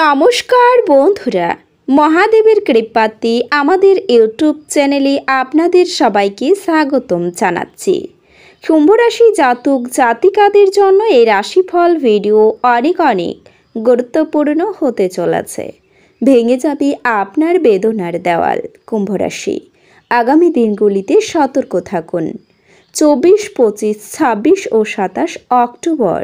নমস্কার বন্ধুরা মহাদেবের কৃপাতে আমাদের ইউটিউব চ্যানেলে আপনাদের সবাইকে স্বাগতম জানাচ্ছি কুম্ভরাশি জাতক জাতিকাদের জন্য এই রাশিফল ভিডিও অনেক অনেক গুরুত্বপূর্ণ হতে চলেছে ভেঙে যাবে আপনার বেদনার দেওয়াল কুম্ভরাশি আগামী দিনগুলিতে সতর্ক থাকুন চব্বিশ পঁচিশ ছাব্বিশ ও সাতাশ অক্টোবর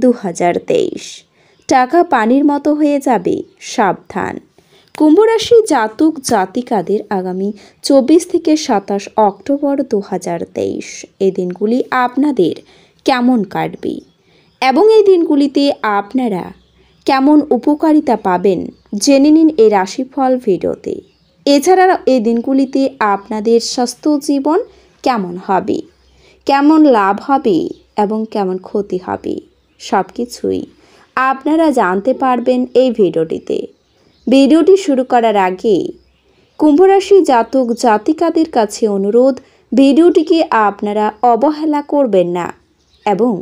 দু হাজার তেইশ টাকা পানির মতো হয়ে যাবে সাবধান কুম্ভরাশি জাতক জাতিকাদের আগামী চব্বিশ থেকে সাতাশ অক্টোবর দু হাজার তেইশ এ দিনগুলি আপনাদের কেমন কাটবে এবং এই দিনগুলিতে আপনারা কেমন উপকারিতা পাবেন জেনে নিন এই রাশিফল ভিডিওতে এছাড়া এই দিনগুলিতে আপনাদের স্বাস্থ্য জীবন কেমন হবে কেমন লাভ হবে এবং কেমন ক্ষতি হবে সব কিছুই আপনারা জানতে পারবেন এই ভিডিওটিতে ভিডিওটি শুরু করার আগে কুম্ভরাশি জাতক জাতিকাদের কাছে অনুরোধ ভিডিওটিকে আপনারা অবহেলা করবেন না এবং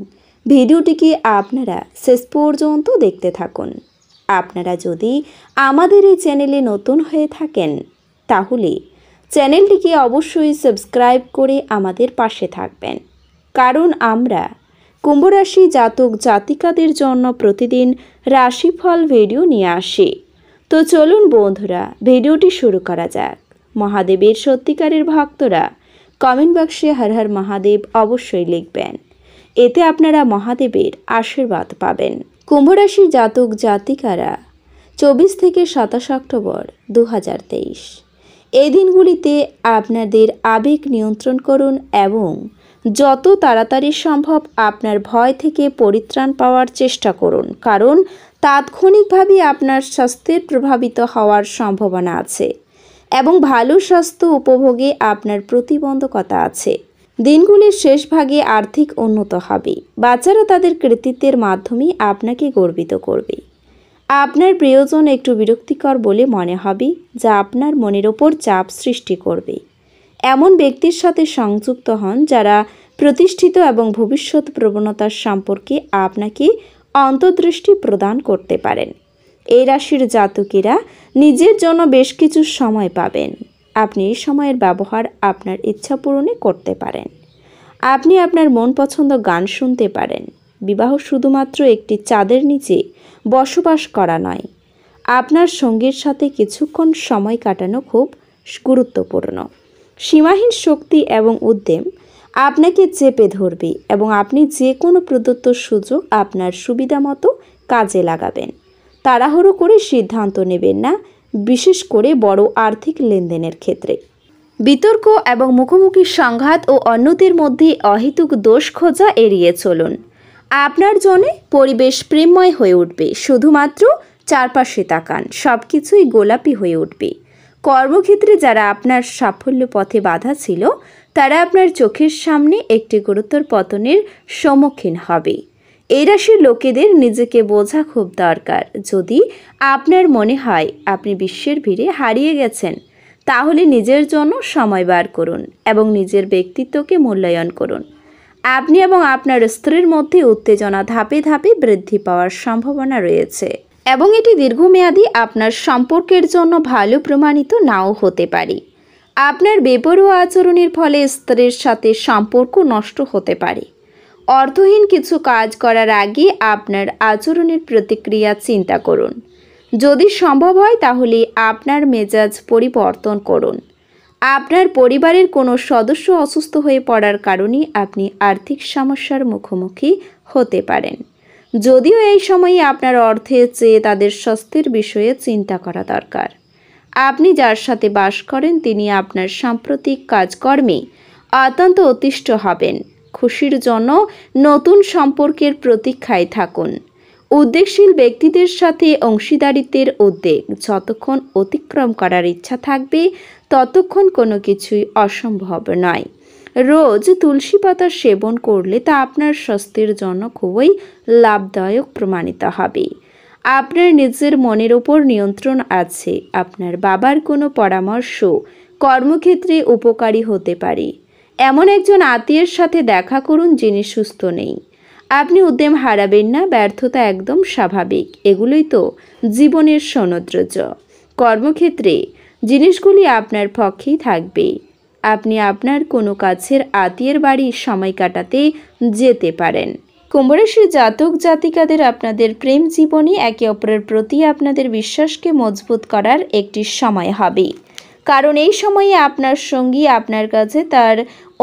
ভিডিওটিকে আপনারা শেষ পর্যন্ত দেখতে থাকুন আপনারা যদি আমাদের এই চ্যানেলে নতুন হয়ে থাকেন তাহলে চ্যানেলটিকে অবশ্যই সাবস্ক্রাইব করে আমাদের পাশে থাকবেন কারণ আমরা কুম্ভরাশি জাতক জাতিকাদের জন্য প্রতিদিন রাশিফল ভিডিও নিয়ে আসি তো চলুন বন্ধুরা ভিডিওটি শুরু করা যাক মহাদেবের সত্যিকারের ভক্তরা কমেন্ট বক্সে হর হর মহাদেব অবশ্যই লিখবেন এতে আপনারা মহাদেবের আশীর্বাদ পাবেন কুম্ভরাশি জাতক জাতিকারা চব্বিশ থেকে সাতাশ অক্টোবর দু এই দিনগুলিতে আপনাদের আবেগ নিয়ন্ত্রণ করুন এবং যত তাড়াতাড়ি সম্ভব আপনার ভয় থেকে পরিত্রাণ পাওয়ার চেষ্টা করুন কারণ তাৎক্ষণিকভাবে আপনার স্বাস্থ্যের প্রভাবিত হওয়ার সম্ভাবনা আছে এবং ভালো স্বাস্থ্য উপভোগে আপনার প্রতিবন্ধকতা আছে দিনগুলির শেষ ভাগে আর্থিক উন্নত হবে বাচ্চারা তাদের কৃতিত্বের মাধ্যমে আপনাকে গর্বিত করবে আপনার প্রিয়জন একটু বিরক্তিকর বলে মনে হবে যা আপনার মনের ওপর চাপ সৃষ্টি করবে এমন ব্যক্তির সাথে সংযুক্ত হন যারা প্রতিষ্ঠিত এবং ভবিষ্যৎ প্রবণতার সম্পর্কে আপনাকে অন্তর্দৃষ্টি প্রদান করতে পারেন এই রাশির জাতকেরা নিজের জন্য বেশ কিছু সময় পাবেন আপনি এই সময়ের ব্যবহার আপনার ইচ্ছা পূরণে করতে পারেন আপনি আপনার মন পছন্দ গান শুনতে পারেন বিবাহ শুধুমাত্র একটি চাঁদের নিচে বসবাস করা নয় আপনার সঙ্গীর সাথে কিছুক্ষণ সময় কাটানো খুব গুরুত্বপূর্ণ সীমাহীন শক্তি এবং উদ্যম আপনাকে চেপে ধরবে এবং আপনি যে কোনো প্রদত্ত সুযোগ আপনার সুবিধা মতো কাজে লাগাবেন তাড়াহুড়ো করে সিদ্ধান্ত নেবেন না বিশেষ করে বড় আর্থিক লেনদেনের ক্ষেত্রে বিতর্ক এবং মুখোমুখি সংঘাত ও অন্যদের মধ্যে অহেতুক দোষ খোঁজা এড়িয়ে চলুন আপনার জনে পরিবেশ প্রেমময় হয়ে উঠবে শুধুমাত্র চারপাশে তাকান সব কিছুই গোলাপি হয়ে উঠবে কর্মক্ষেত্রে যারা আপনার সাফল্য পথে বাধা ছিল তারা আপনার চোখের সামনে একটি গুরুতর পতনের সম্মুখীন হবে এই রাশির লোকেদের নিজেকে বোঝা খুব দরকার যদি আপনার মনে হয় আপনি বিশ্বের ভিড়ে হারিয়ে গেছেন তাহলে নিজের জন্য সময় বার করুন এবং নিজের ব্যক্তিত্বকে মূল্যায়ন করুন আপনি এবং আপনার স্ত্রীর মধ্যে উত্তেজনা ধাপে ধাপে বৃদ্ধি পাওয়ার সম্ভাবনা রয়েছে এবং এটি দীর্ঘমেয়াদী আপনার সম্পর্কের জন্য ভালো প্রমাণিত নাও হতে পারে আপনার বেপরোয়া আচরণের ফলে স্ত্রীর সাথে সম্পর্ক নষ্ট হতে পারে অর্থহীন কিছু কাজ করার আগে আপনার আচরণের প্রতিক্রিয়া চিন্তা করুন যদি সম্ভব হয় তাহলে আপনার মেজাজ পরিবর্তন করুন আপনার পরিবারের কোনো সদস্য অসুস্থ হয়ে পড়ার কারণে আপনি আর্থিক সমস্যার মুখোমুখি হতে পারেন যদিও এই সময়ে আপনার অর্থে চেয়ে তাদের স্বস্তির বিষয়ে চিন্তা করা দরকার আপনি যার সাথে বাস করেন তিনি আপনার সাম্প্রতিক কাজকর্মে অত্যন্ত অতিষ্ঠ হবেন খুশির জন্য নতুন সম্পর্কের প্রতীক্ষায় থাকুন উদ্বেগশীল ব্যক্তিদের সাথে অংশীদারিত্বের উদ্বেগ যতক্ষণ অতিক্রম করার ইচ্ছা থাকবে ততক্ষণ কোনো কিছুই অসম্ভব নয় রোজ তুলসী পাতা সেবন করলে তা আপনার স্বাস্থ্যের জন্য খুবই লাভদায়ক প্রমাণিত হবে আপনার নিজের মনের ওপর নিয়ন্ত্রণ আছে আপনার বাবার কোনো পরামর্শ কর্মক্ষেত্রে উপকারী হতে পারে এমন একজন আত্মীয়ের সাথে দেখা করুন যিনি সুস্থ নেই আপনি উদ্যম হারাবেন না ব্যর্থতা একদম স্বাভাবিক এগুলোই তো জীবনের সনদ্রজ কর্মক্ষেত্রে জিনিসগুলি আপনার পক্ষেই থাকবে আপনি আপনার কোনো কাছের আত্মীয়ের বাড়ি সময় কাটাতে যেতে পারেন কুম্ভরাশি জাতক জাতিকাদের আপনাদের প্রেম জীবনে একে অপরের প্রতি আপনাদের বিশ্বাসকে মজবুত করার একটি সময় হবে কারণ এই সময়ে আপনার সঙ্গী আপনার কাছে তার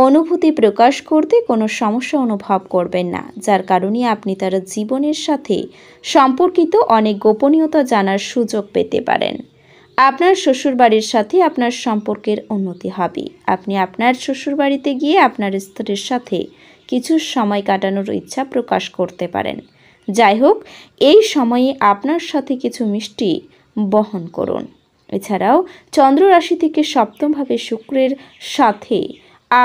অনুভূতি প্রকাশ করতে কোনো সমস্যা অনুভব করবেন না যার কারণে আপনি তার জীবনের সাথে সম্পর্কিত অনেক গোপনীয়তা জানার সুযোগ পেতে পারেন আপনার শ্বশুরবাড়ির সাথে আপনার সম্পর্কের উন্নতি হবে আপনি আপনার শ্বশুরবাড়িতে গিয়ে আপনার স্ত্রীর সাথে কিছু সময় কাটানোর ইচ্ছা প্রকাশ করতে পারেন যাই হোক এই সময়ে আপনার সাথে কিছু মিষ্টি বহন করুন এছাড়াও চন্দ্র রাশি থেকে সপ্তমভাবে শুক্রের সাথে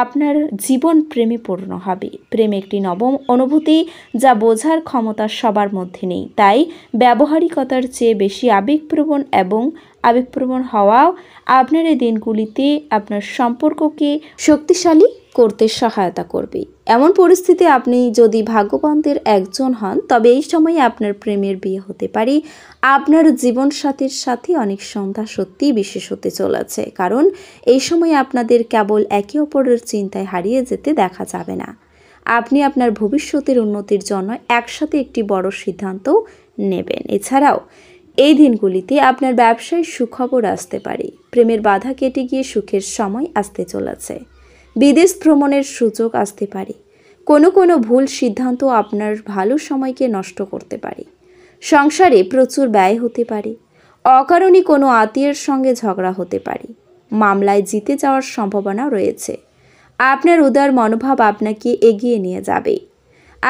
আপনার জীবন প্রেমে পূর্ণ হবে প্রেম একটি নবম অনুভূতি যা বোঝার ক্ষমতা সবার মধ্যে নেই তাই ব্যবহারিকতার চেয়ে বেশি আবেগপ্রবণ এবং আবেগপ্রবণ হওয়াও আপনার এই দিনগুলিতে আপনার সম্পর্ককে শক্তিশালী করতে সহায়তা করবে এমন পরিস্থিতি আপনি যদি ভাগ্যবন্তের একজন হন তবে এই সময়ে আপনার প্রেমের বিয়ে হতে পারে আপনার জীবন সাথীর সাথে অনেক সন্ধ্যা সত্যিই বিশেষ হতে চলেছে কারণ এই সময়ে আপনাদের কেবল একে অপরের চিন্তায় হারিয়ে যেতে দেখা যাবে না আপনি আপনার ভবিষ্যতের উন্নতির জন্য একসাথে একটি বড় সিদ্ধান্ত নেবেন এছাড়াও এই দিনগুলিতে আপনার ব্যবসায় সুখবর আসতে পারে প্রেমের বাধা কেটে গিয়ে সুখের সময় আসতে চলেছে বিদেশ ভ্রমণের সুযোগ আসতে পারে কোনো কোনো ভুল সিদ্ধান্ত আপনার ভালো সময়কে নষ্ট করতে পারে সংসারে প্রচুর ব্যয় হতে পারে অকারণে কোনো আত্মীয়ের সঙ্গে ঝগড়া হতে পারে মামলায় জিতে যাওয়ার সম্ভাবনা রয়েছে আপনার উদার মনোভাব আপনাকে এগিয়ে নিয়ে যাবে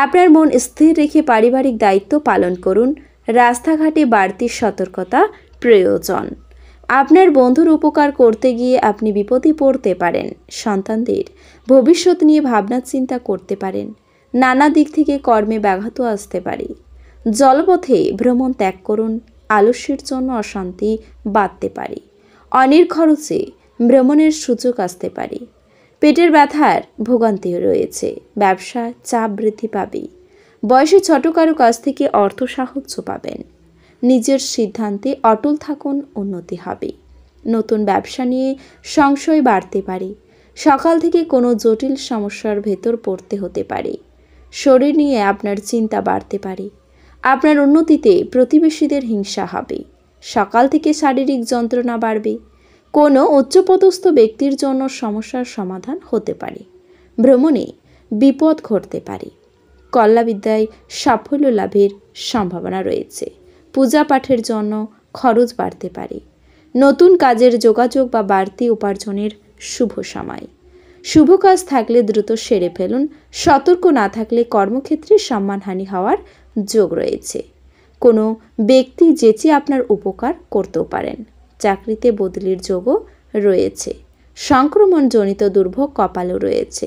আপনার মন স্থির রেখে পারিবারিক দায়িত্ব পালন করুন রাস্তাঘাটে বাড়তি সতর্কতা প্রয়োজন আপনার বন্ধুর উপকার করতে গিয়ে আপনি বিপদে পড়তে পারেন সন্তানদের ভবিষ্যৎ নিয়ে ভাবনা চিন্তা করতে পারেন নানা দিক থেকে কর্মে ব্যাঘাত আসতে পারে জলপথে ভ্রমণ ত্যাগ করুন আলস্যের জন্য অশান্তি বাড়তে পারে অনির খরচে ভ্রমণের সুযোগ আসতে পারে পেটের ব্যথার ভোগান্তি রয়েছে ব্যবসা চাপ বৃদ্ধি পাবেই বয়সী ছোট কারো কাছ থেকে অর্থ সাহায্য পাবেন নিজের সিদ্ধান্তে অটল থাকুন উন্নতি হবে নতুন ব্যবসা নিয়ে সংশয় বাড়তে পারে সকাল থেকে কোনো জটিল সমস্যার ভেতর পড়তে হতে পারে শরীর নিয়ে আপনার চিন্তা বাড়তে পারে আপনার উন্নতিতে প্রতিবেশীদের হিংসা হবে সকাল থেকে শারীরিক যন্ত্রণা বাড়বে কোনো উচ্চপদস্থ ব্যক্তির জন্য সমস্যার সমাধান হতে পারে ভ্রমণে বিপদ ঘটতে পারে কল্লাবিদ্যায় সাফল্য লাভের সম্ভাবনা রয়েছে পূজা পাঠের জন্য খরচ বাড়তে পারে নতুন কাজের যোগাযোগ বা বাড়তি উপার্জনের শুভ সময় শুভ কাজ থাকলে দ্রুত সেরে ফেলুন সতর্ক না থাকলে কর্মক্ষেত্রে সম্মানহানি হওয়ার যোগ রয়েছে কোনো ব্যক্তি যেচে আপনার উপকার করতেও পারেন চাকরিতে বদলির যোগও রয়েছে সংক্রমণজনিত দুর্ভোগ কপালও রয়েছে